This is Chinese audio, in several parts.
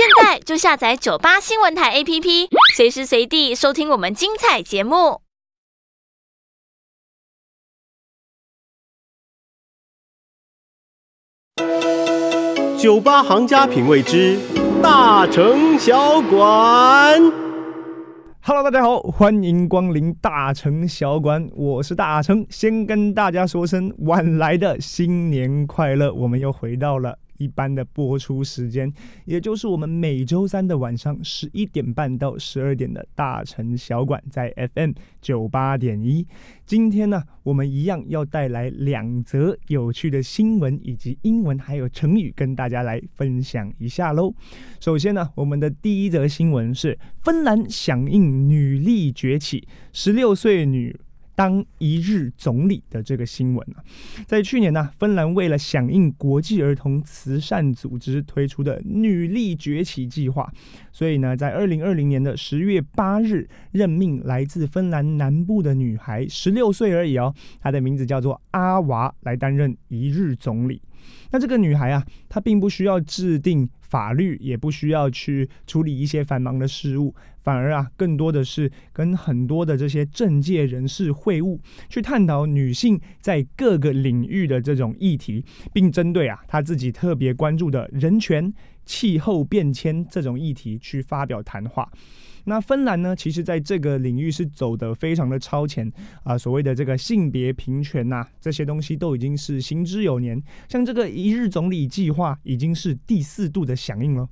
现在就下载九八新闻台 APP，随时随地收听我们精彩节目。九八行家品味之大成小馆。Hello，大家好，欢迎光临大成小馆，我是大成，先跟大家说声晚来的新年快乐，我们又回到了。一般的播出时间，也就是我们每周三的晚上十一点半到十二点的大城小馆，在 FM 九八点一。今天呢，我们一样要带来两则有趣的新闻，以及英文还有成语，跟大家来分享一下喽。首先呢，我们的第一则新闻是：芬兰响应女力崛起，十六岁女。当一日总理的这个新闻啊。在去年呢，芬兰为了响应国际儿童慈善组织推出的“女力崛起”计划，所以呢，在二零二零年的十月八日，任命来自芬兰南部的女孩，十六岁而已哦，她的名字叫做阿娃，来担任一日总理。那这个女孩啊，她并不需要制定法律，也不需要去处理一些繁忙的事务，反而啊，更多的是跟很多的这些政界人士会晤，去探讨女性在各个领域的这种议题，并针对啊，她自己特别关注的人权、气候变迁这种议题去发表谈话。那芬兰呢？其实，在这个领域是走的非常的超前啊，所谓的这个性别平权呐，这些东西都已经是行之有年。像这个一日总理计划，已经是第四度的响应了。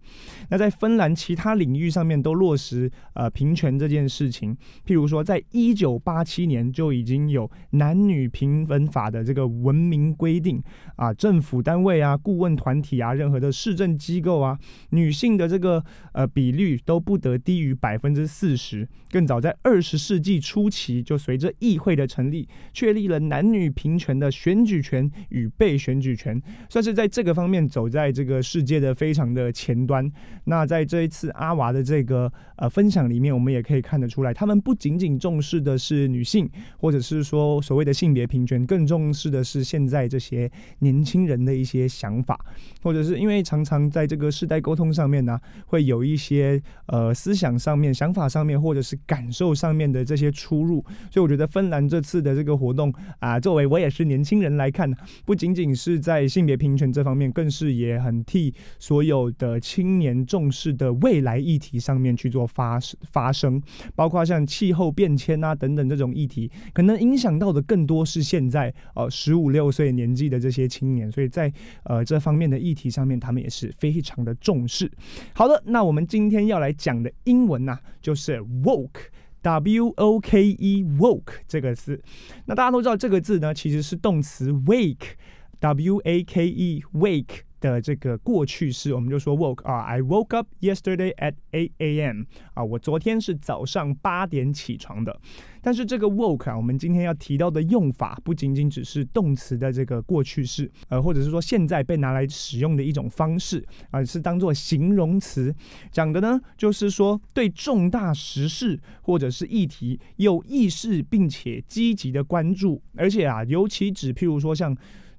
那在芬兰其他领域上面都落实呃平权这件事情，譬如说，在一九八七年就已经有男女平分法的这个文明规定啊，政府单位啊、顾问团体啊、任何的市政机构啊，女性的这个呃比率都不得低于百。百分之四十，更早在二十世纪初期，就随着议会的成立，确立了男女平权的选举权与被选举权，算是在这个方面走在这个世界的非常的前端。那在这一次阿娃的这个呃分享里面，我们也可以看得出来，他们不仅仅重视的是女性，或者是说所谓的性别平权，更重视的是现在这些年轻人的一些想法，或者是因为常常在这个世代沟通上面呢，会有一些呃思想上面。想法上面或者是感受上面的这些出入，所以我觉得芬兰这次的这个活动啊，作为我也是年轻人来看，不仅仅是在性别平权这方面，更是也很替所有的青年重视的未来议题上面去做发发声，包括像气候变迁啊等等这种议题，可能影响到的更多是现在呃十五六岁年纪的这些青年，所以在呃这方面的议题上面，他们也是非常的重视。好的，那我们今天要来讲的英文呢？就是 woke，W-O-K-E，woke 这个字，那大家都知道这个字呢，其实是动词 wake，W-A-K-E，wake。的这个过去式，我们就说 woke 啊，I woke up yesterday at 8 a.m. 啊，我昨天是早上八点起床的。但是这个 woke 啊，我们今天要提到的用法，不仅仅只是动词的这个过去式，呃，或者是说现在被拿来使用的一种方式，而是当做形容词讲的呢，就是说对重大时事或者是议题有意识并且积极的关注，而且啊，尤其指譬如说像。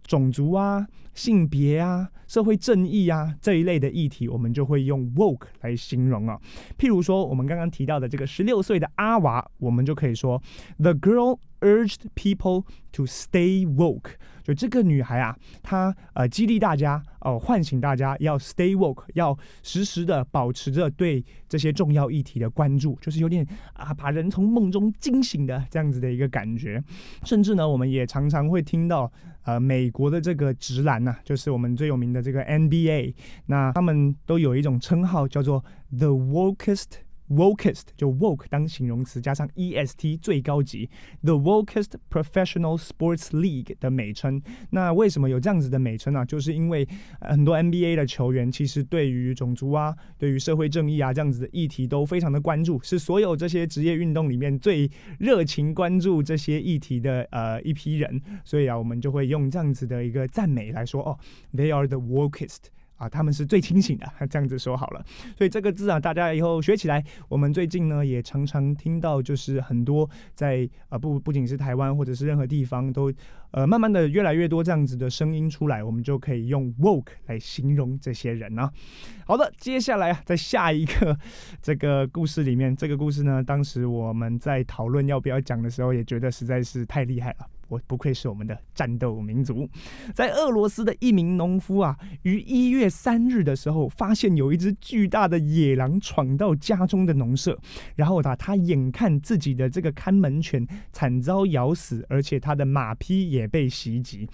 种族啊、性别啊、社会正义啊这一类的议题，我们就会用 woke 来形容啊。譬如说，我们刚刚提到的这个16岁的阿娃，我们就可以说，The girl urged people to stay woke。就这个女孩啊，她呃激励大家，呃唤醒大家要 stay woke，要时时的保持着对这些重要议题的关注，就是有点啊把人从梦中惊醒的这样子的一个感觉。甚至呢，我们也常常会听到呃美国的这个直男呐，就是我们最有名的这个 NBA，那他们都有一种称号叫做 the wokest。Wokest 就 woke 当形容词加上 est 最高级，the wokest professional sports league 的美称。那为什么有这样子的美称呢？就是因为很多 NBA 的球员其实对于种族啊、对于社会正义啊这样子的议题都非常的关注，是所有这些职业运动里面最热情关注这些议题的呃一批人。所以啊，我们就会用这样子的一个赞美来说：哦，they are the wokest。啊，他们是最清醒的，这样子说好了。所以这个字啊，大家以后学起来。我们最近呢，也常常听到，就是很多在呃，不不仅是台湾，或者是任何地方，都呃，慢慢的越来越多这样子的声音出来，我们就可以用 woke 来形容这些人呢。好的，接下来啊，在下一个这个故事里面，这个故事呢，当时我们在讨论要不要讲的时候，也觉得实在是太厉害了。我不愧是我们的战斗民族，在俄罗斯的一名农夫啊，于一月三日的时候，发现有一只巨大的野狼闯到家中的农舍，然后他他眼看自己的这个看门犬惨遭咬死，而且他的马匹也被袭击，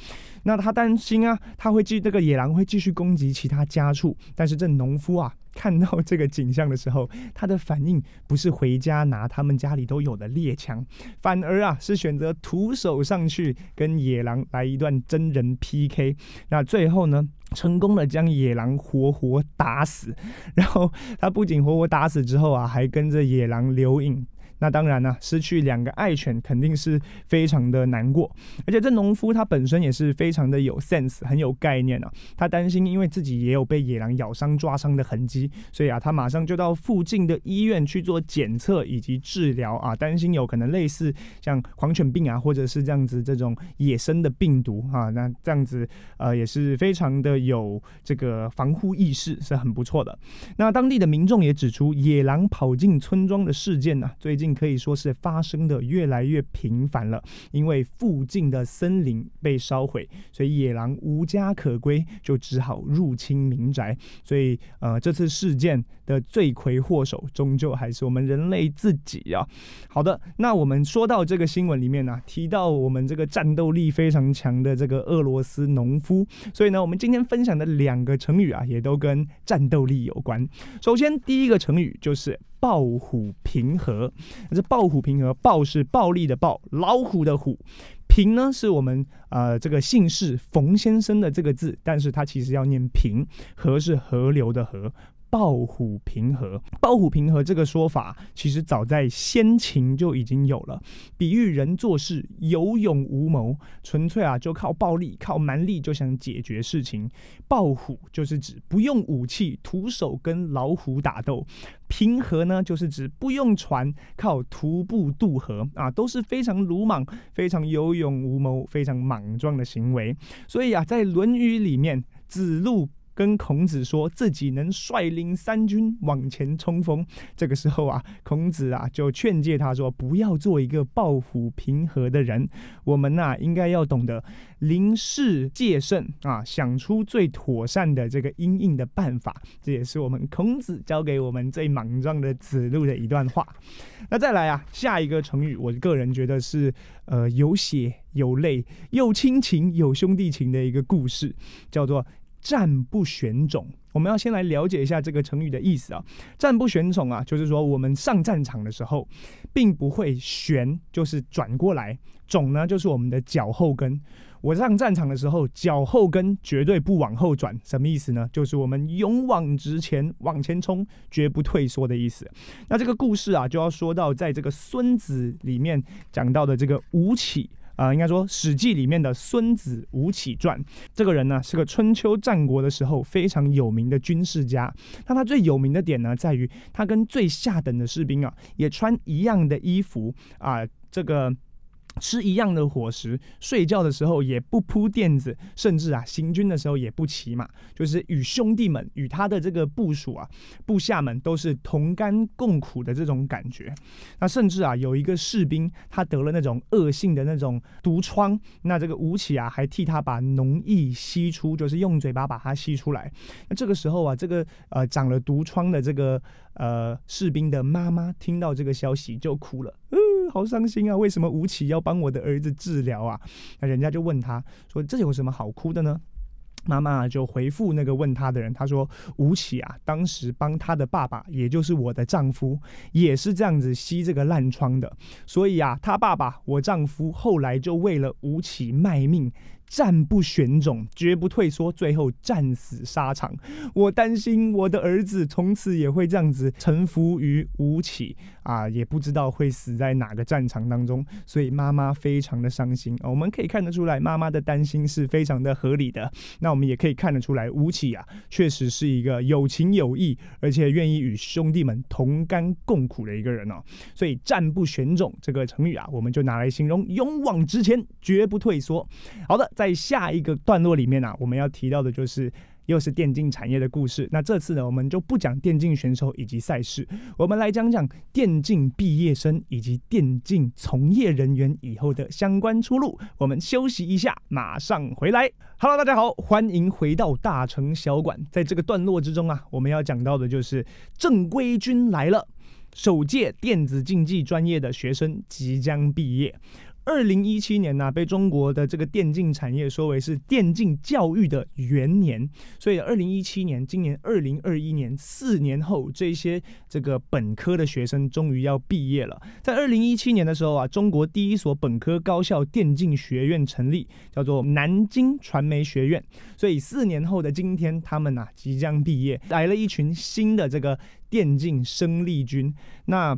那他担心啊，他会继这个野狼会继续攻击其他家畜，但是这农夫啊。看到这个景象的时候，他的反应不是回家拿他们家里都有的猎枪，反而啊是选择徒手上去跟野狼来一段真人 PK。那最后呢，成功的将野狼活活打死。然后他不仅活活打死之后啊，还跟着野狼留影。那当然呢，失去两个爱犬肯定是非常的难过。而且这农夫他本身也是非常的有 sense，很有概念呢。他担心，因为自己也有被野狼咬伤抓伤的痕迹，所以啊，他马上就到附近的医院去做检测以及治疗啊，担心有可能类似像狂犬病啊，或者是这样子这种野生的病毒啊。那这样子呃，也是非常的有这个防护意识，是很不错的。那当地的民众也指出，野狼跑进村庄的事件呢，最近。可以说是发生的越来越频繁了，因为附近的森林被烧毁，所以野狼无家可归，就只好入侵民宅。所以，呃，这次事件的罪魁祸首终究还是我们人类自己啊。好的，那我们说到这个新闻里面呢，提到我们这个战斗力非常强的这个俄罗斯农夫，所以呢，我们今天分享的两个成语啊，也都跟战斗力有关。首先，第一个成语就是。暴虎平和。这暴虎平和，暴是暴力的暴，老虎的虎，平呢是我们呃这个姓氏冯先生的这个字，但是它其实要念平，河是河流的河。暴虎平和。暴虎平和这个说法其实早在先秦就已经有了，比喻人做事有勇无谋，纯粹啊就靠暴力、靠蛮力就想解决事情。暴虎就是指不用武器、徒手跟老虎打斗，平和呢就是指不用船、靠徒步渡河啊，都是非常鲁莽、非常有勇无谋、非常莽撞的行为。所以啊，在《论语》里面，子路。跟孔子说自己能率领三军往前冲锋，这个时候啊，孔子啊就劝诫他说：“不要做一个抱负平和的人，我们呐应该要懂得临事戒慎啊，想出最妥善的这个应应的办法。”这也是我们孔子教给我们最莽撞的子路的一段话。那再来啊，下一个成语，我个人觉得是呃有血有泪又亲情有兄弟情的一个故事，叫做。战不旋踵，我们要先来了解一下这个成语的意思啊。战不旋踵啊，就是说我们上战场的时候，并不会旋，就是转过来。种呢，就是我们的脚后跟。我上战场的时候，脚后跟绝对不往后转，什么意思呢？就是我们勇往直前，往前冲，绝不退缩的意思。那这个故事啊，就要说到在这个《孙子》里面讲到的这个吴起。啊，应该说《史记》里面的《孙子吴起传》，这个人呢是个春秋战国的时候非常有名的军事家。那他最有名的点呢，在于他跟最下等的士兵啊，也穿一样的衣服啊，这个。吃一样的伙食，睡觉的时候也不铺垫子，甚至啊，行军的时候也不骑马，就是与兄弟们、与他的这个部属啊、部下们都是同甘共苦的这种感觉。那甚至啊，有一个士兵他得了那种恶性的那种毒疮，那这个吴起啊还替他把脓液吸出，就是用嘴巴把它吸出来。那这个时候啊，这个呃长了毒疮的这个。呃，士兵的妈妈听到这个消息就哭了，嗯，好伤心啊！为什么吴起要帮我的儿子治疗啊？那人家就问他，说这有什么好哭的呢？妈妈就回复那个问他的人，她说吴起啊，当时帮他的爸爸，也就是我的丈夫，也是这样子吸这个烂疮的，所以啊，他爸爸我丈夫后来就为了吴起卖命。战不选种，绝不退缩，最后战死沙场。我担心我的儿子从此也会这样子，臣服于吴起啊，也不知道会死在哪个战场当中，所以妈妈非常的伤心。我们可以看得出来，妈妈的担心是非常的合理的。那我们也可以看得出来，吴起啊，确实是一个有情有义，而且愿意与兄弟们同甘共苦的一个人哦。所以“战不选种”这个成语啊，我们就拿来形容勇往直前，绝不退缩。好的。在下一个段落里面呢，我们要提到的就是又是电竞产业的故事。那这次呢，我们就不讲电竞选手以及赛事，我们来讲讲电竞毕业生以及电竞从业人员以后的相关出路。我们休息一下，马上回来。Hello，大家好，欢迎回到大城小馆。在这个段落之中啊，我们要讲到的就是正规军来了，首届电子竞技专业的学生即将毕业。二零一七年呢，被中国的这个电竞产业说为是电竞教育的元年，所以二零一七年，今年二零二一年，四年后，这些这个本科的学生终于要毕业了。在二零一七年的时候啊，中国第一所本科高校电竞学院成立，叫做南京传媒学院。所以四年后的今天，他们呢即将毕业，来了一群新的这个电竞生力军。那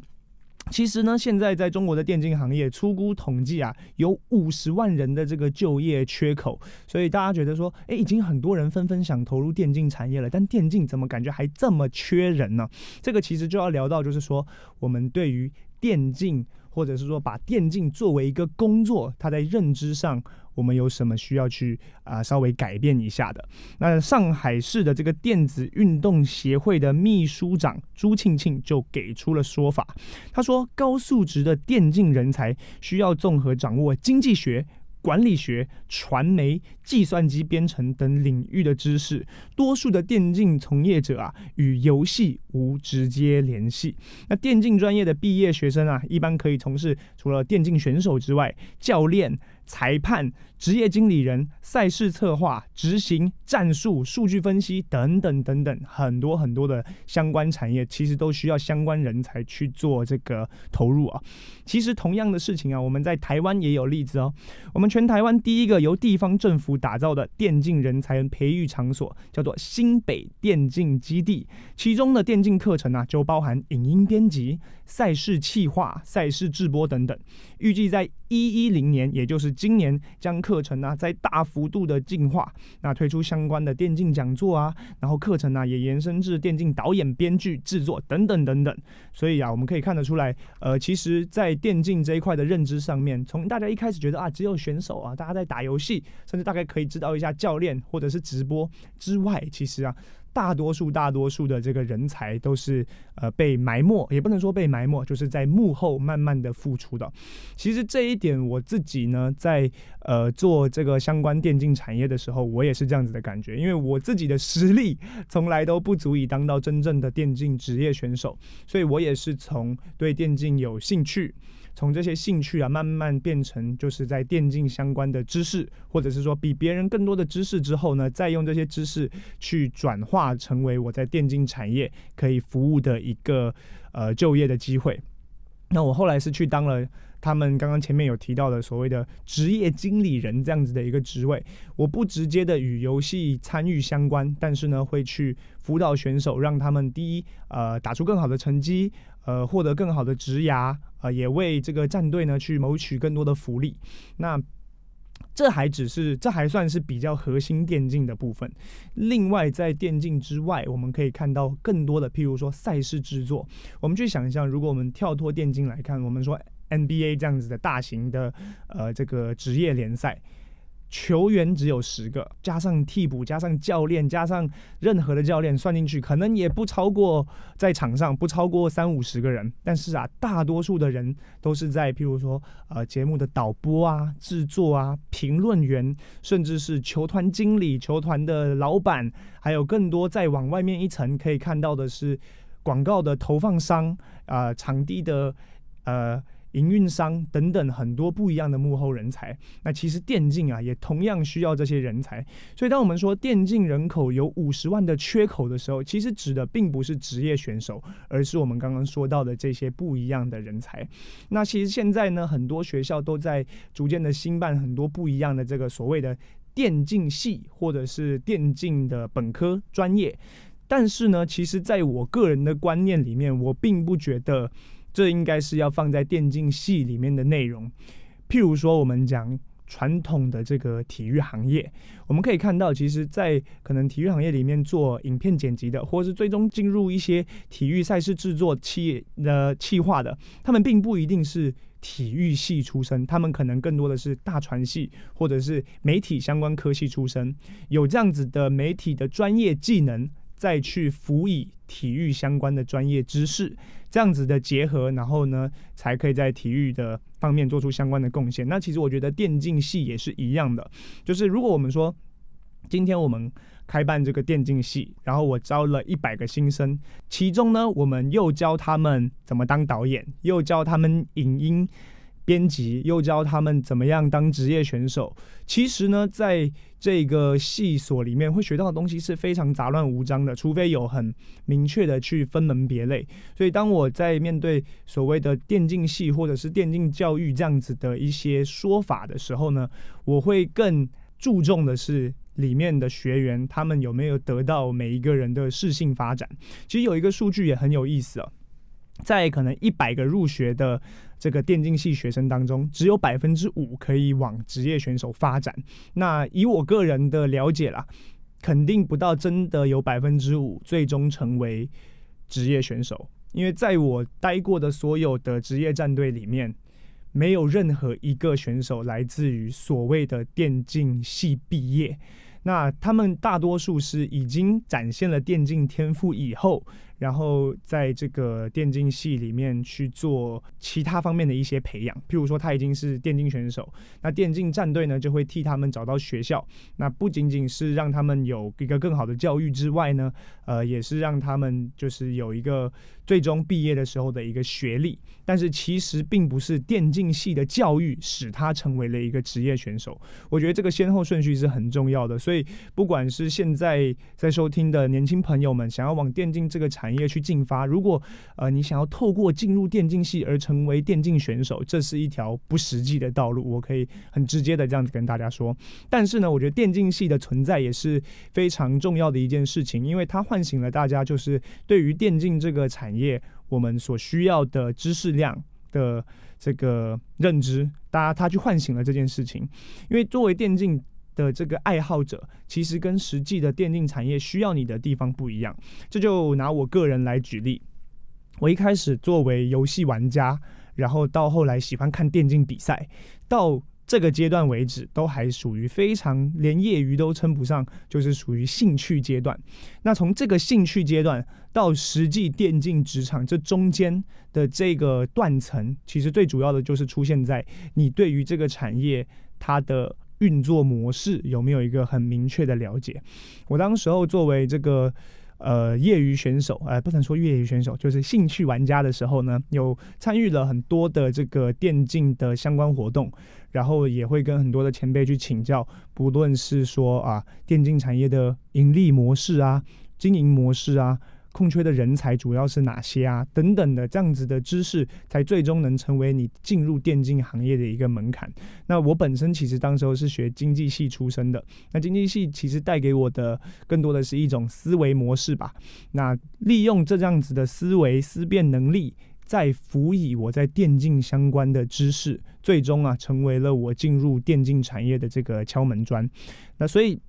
其实呢，现在在中国的电竞行业，粗估统计啊，有五十万人的这个就业缺口。所以大家觉得说，哎，已经很多人纷纷想投入电竞产业了，但电竞怎么感觉还这么缺人呢？这个其实就要聊到，就是说我们对于电竞，或者是说把电竞作为一个工作，它在认知上。我们有什么需要去啊稍微改变一下的？那上海市的这个电子运动协会的秘书长朱庆庆就给出了说法。他说，高素质的电竞人才需要综合掌握经济学、管理学、传媒、计算机编程等领域的知识。多数的电竞从业者啊，与游戏无直接联系。那电竞专业的毕业学生啊，一般可以从事除了电竞选手之外，教练。裁判。职业经理人、赛事策划、执行、战术、数据分析等等等等，很多很多的相关产业，其实都需要相关人才去做这个投入啊。其实同样的事情啊，我们在台湾也有例子哦。我们全台湾第一个由地方政府打造的电竞人才培育场所，叫做新北电竞基地，其中的电竞课程呢，就包含影音编辑、赛事企划、赛事制播等等。预计在一一零年，也就是今年将。课程呢在大幅度的进化，那推出相关的电竞讲座啊，然后课程呢也延伸至电竞导演、编剧、制作等等等等。所以啊，我们可以看得出来，呃，其实，在电竞这一块的认知上面，从大家一开始觉得啊，只有选手啊，大家在打游戏，甚至大概可以知道一下教练或者是直播之外，其实啊。大多数大多数的这个人才都是呃被埋没，也不能说被埋没，就是在幕后慢慢的付出的。其实这一点我自己呢，在呃做这个相关电竞产业的时候，我也是这样子的感觉，因为我自己的实力从来都不足以当到真正的电竞职业选手，所以我也是从对电竞有兴趣。从这些兴趣啊，慢慢变成就是在电竞相关的知识，或者是说比别人更多的知识之后呢，再用这些知识去转化成为我在电竞产业可以服务的一个呃就业的机会。那我后来是去当了。他们刚刚前面有提到的所谓的职业经理人这样子的一个职位，我不直接的与游戏参与相关，但是呢会去辅导选手，让他们第一呃打出更好的成绩，呃获得更好的职涯，呃也为这个战队呢去谋取更多的福利。那这还只是这还算是比较核心电竞的部分。另外在电竞之外，我们可以看到更多的，譬如说赛事制作。我们去想一如果我们跳脱电竞来看，我们说。NBA 这样子的大型的呃这个职业联赛，球员只有十个，加上替补，加上教练，加上任何的教练算进去，可能也不超过在场上不超过三五十个人。但是啊，大多数的人都是在，譬如说呃节目的导播啊、制作啊、评论员，甚至是球团经理、球团的老板，还有更多在往外面一层可以看到的是广告的投放商啊、场地的呃。营运商等等很多不一样的幕后人才，那其实电竞啊也同样需要这些人才。所以当我们说电竞人口有五十万的缺口的时候，其实指的并不是职业选手，而是我们刚刚说到的这些不一样的人才。那其实现在呢，很多学校都在逐渐的兴办很多不一样的这个所谓的电竞系，或者是电竞的本科专业。但是呢，其实在我个人的观念里面，我并不觉得。这应该是要放在电竞系里面的内容，譬如说我们讲传统的这个体育行业，我们可以看到，其实，在可能体育行业里面做影片剪辑的，或是最终进入一些体育赛事制作企业的企划的，他们并不一定是体育系出身，他们可能更多的是大传系或者是媒体相关科系出身，有这样子的媒体的专业技能再去辅以。体育相关的专业知识这样子的结合，然后呢，才可以在体育的方面做出相关的贡献。那其实我觉得电竞系也是一样的，就是如果我们说今天我们开办这个电竞系，然后我招了一百个新生，其中呢，我们又教他们怎么当导演，又教他们影音。编辑又教他们怎么样当职业选手。其实呢，在这个系所里面会学到的东西是非常杂乱无章的，除非有很明确的去分门别类。所以，当我在面对所谓的电竞系或者是电竞教育这样子的一些说法的时候呢，我会更注重的是里面的学员他们有没有得到每一个人的适性发展。其实有一个数据也很有意思啊，在可能一百个入学的。这个电竞系学生当中，只有百分之五可以往职业选手发展。那以我个人的了解啦，肯定不到真的有百分之五最终成为职业选手。因为在我待过的所有的职业战队里面，没有任何一个选手来自于所谓的电竞系毕业。那他们大多数是已经展现了电竞天赋以后。然后在这个电竞系里面去做其他方面的一些培养，譬如说他已经是电竞选手，那电竞战队呢就会替他们找到学校。那不仅仅是让他们有一个更好的教育之外呢，呃，也是让他们就是有一个最终毕业的时候的一个学历。但是其实并不是电竞系的教育使他成为了一个职业选手，我觉得这个先后顺序是很重要的。所以不管是现在在收听的年轻朋友们想要往电竞这个产，产业去进发，如果呃你想要透过进入电竞系而成为电竞选手，这是一条不实际的道路，我可以很直接的这样子跟大家说。但是呢，我觉得电竞系的存在也是非常重要的一件事情，因为它唤醒了大家就是对于电竞这个产业我们所需要的知识量的这个认知，大家他去唤醒了这件事情，因为作为电竞。的这个爱好者，其实跟实际的电竞产业需要你的地方不一样。这就拿我个人来举例，我一开始作为游戏玩家，然后到后来喜欢看电竞比赛，到这个阶段为止，都还属于非常连业余都称不上，就是属于兴趣阶段。那从这个兴趣阶段到实际电竞职场，这中间的这个断层，其实最主要的就是出现在你对于这个产业它的。运作模式有没有一个很明确的了解？我当时候作为这个呃业余选手，呃不能说业余选手，就是兴趣玩家的时候呢，有参与了很多的这个电竞的相关活动，然后也会跟很多的前辈去请教，不论是说啊电竞产业的盈利模式啊、经营模式啊。空缺的人才主要是哪些啊？等等的这样子的知识，才最终能成为你进入电竞行业的一个门槛。那我本身其实当时候是学经济系出身的，那经济系其实带给我的更多的是一种思维模式吧。那利用这样子的思维思辨能力，再辅以我在电竞相关的知识，最终啊成为了我进入电竞产业的这个敲门砖。那所以。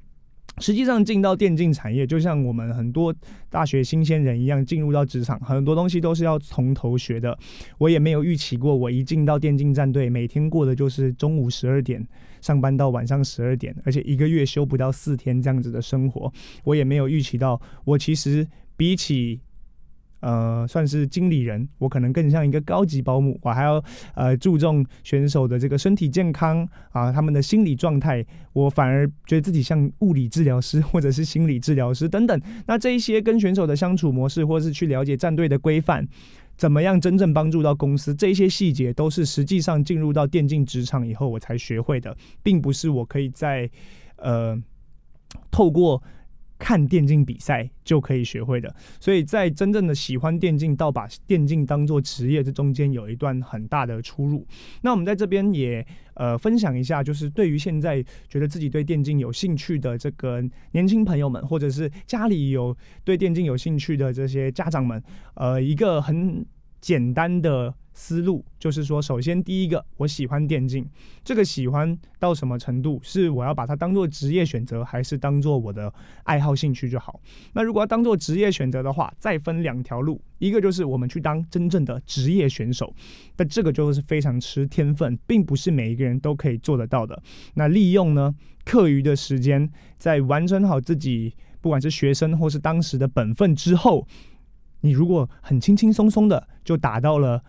实际上进到电竞产业，就像我们很多大学新鲜人一样，进入到职场，很多东西都是要从头学的。我也没有预期过，我一进到电竞战队，每天过的就是中午十二点上班到晚上十二点，而且一个月休不到四天这样子的生活，我也没有预期到，我其实比起。呃，算是经理人，我可能更像一个高级保姆，我还要呃注重选手的这个身体健康啊，他们的心理状态，我反而觉得自己像物理治疗师或者是心理治疗师等等。那这一些跟选手的相处模式，或者是去了解战队的规范，怎么样真正帮助到公司，这一些细节都是实际上进入到电竞职场以后我才学会的，并不是我可以在呃透过。看电竞比赛就可以学会的，所以在真正的喜欢电竞到把电竞当做职业，这中间有一段很大的出入。那我们在这边也呃分享一下，就是对于现在觉得自己对电竞有兴趣的这个年轻朋友们，或者是家里有对电竞有兴趣的这些家长们，呃，一个很。简单的思路就是说，首先第一个，我喜欢电竞，这个喜欢到什么程度？是我要把它当做职业选择，还是当做我的爱好兴趣就好？那如果要当做职业选择的话，再分两条路，一个就是我们去当真正的职业选手，但这个就是非常吃天分，并不是每一个人都可以做得到的。那利用呢课余的时间，在完成好自己不管是学生或是当时的本分之后。你如果很轻轻松松的就达到了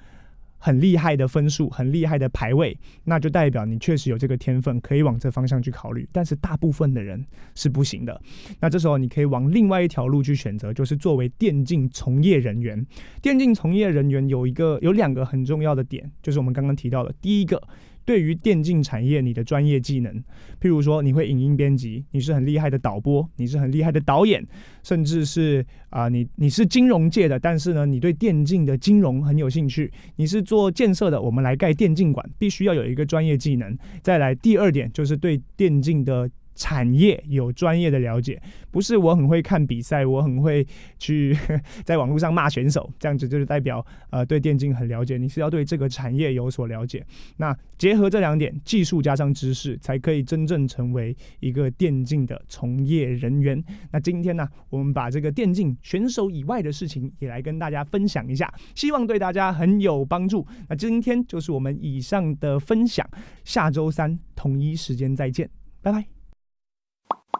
很厉害的分数、很厉害的排位，那就代表你确实有这个天分，可以往这方向去考虑。但是大部分的人是不行的，那这时候你可以往另外一条路去选择，就是作为电竞从业人员。电竞从业人员有一个、有两个很重要的点，就是我们刚刚提到的，第一个。对于电竞产业，你的专业技能，譬如说你会影音编辑，你是很厉害的导播，你是很厉害的导演，甚至是啊，你你是金融界的，但是呢，你对电竞的金融很有兴趣，你是做建设的，我们来盖电竞馆，必须要有一个专业技能。再来第二点就是对电竞的。产业有专业的了解，不是我很会看比赛，我很会去 在网络上骂选手，这样子就是代表呃对电竞很了解。你是要对这个产业有所了解，那结合这两点，技术加上知识，才可以真正成为一个电竞的从业人员。那今天呢，我们把这个电竞选手以外的事情也来跟大家分享一下，希望对大家很有帮助。那今天就是我们以上的分享，下周三同一时间再见，拜拜。《また》